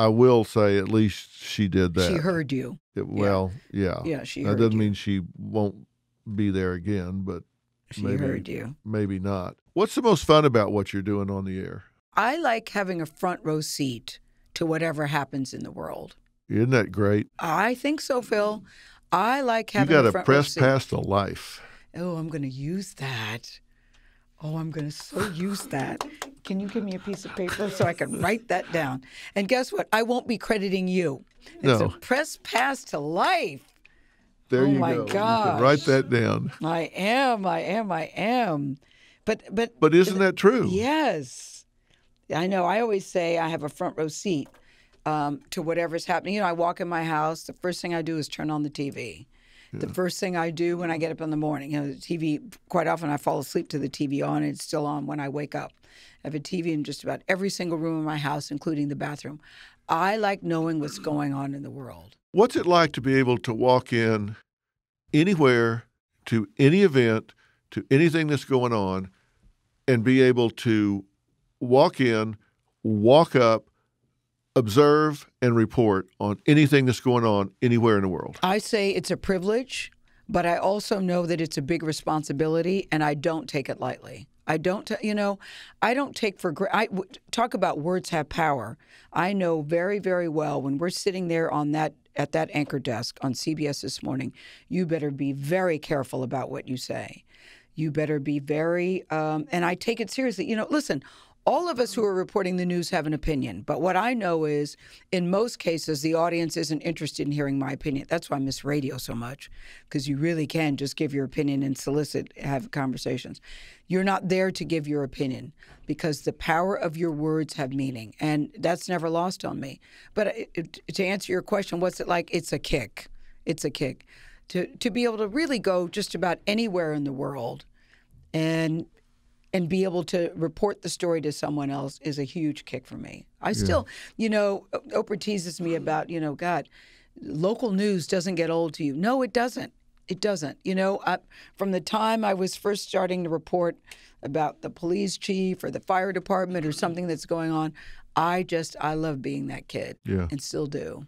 I will say at least she did that. She heard you. It, well, yeah. yeah. Yeah, she That doesn't you. mean she won't be there again, but she maybe, heard you. Maybe not. What's the most fun about what you're doing on the air? I like having a front row seat to whatever happens in the world. Isn't that great? I think so, Phil. I like having. You got to press past to life. Oh, I'm going to use that. Oh, I'm going to so use that can you give me a piece of paper so I can write that down? And guess what? I won't be crediting you. It's no. a press pass to life. There oh you my go. God. Write that down. I am, I am, I am. But but But isn't that true? Yes. I know. I always say I have a front row seat um, to whatever's happening. You know, I walk in my house, the first thing I do is turn on the TV the first thing I do when I get up in the morning. You know, the TV, quite often I fall asleep to the TV on, and it's still on when I wake up. I have a TV in just about every single room in my house, including the bathroom. I like knowing what's going on in the world. What's it like to be able to walk in anywhere to any event, to anything that's going on, and be able to walk in, walk up, observe and report on anything that's going on anywhere in the world. I say it's a privilege, but I also know that it's a big responsibility, and I don't take it lightly. I don't, you know, I don't take for granted. Talk about words have power. I know very, very well when we're sitting there on that at that anchor desk on CBS this morning, you better be very careful about what you say. You better be very, um, and I take it seriously. You know, listen, all of us who are reporting the news have an opinion, but what I know is in most cases the audience isn't interested in hearing my opinion. That's why I miss radio so much because you really can just give your opinion and solicit have conversations. You're not there to give your opinion because the power of your words have meaning and that's never lost on me. But uh, to answer your question, what's it like? It's a kick. It's a kick to to be able to really go just about anywhere in the world and and be able to report the story to someone else is a huge kick for me. I yeah. still, you know, Oprah teases me about, you know, God, local news doesn't get old to you. No, it doesn't. It doesn't. You know, I, from the time I was first starting to report about the police chief or the fire department or something that's going on, I just, I love being that kid yeah. and still do.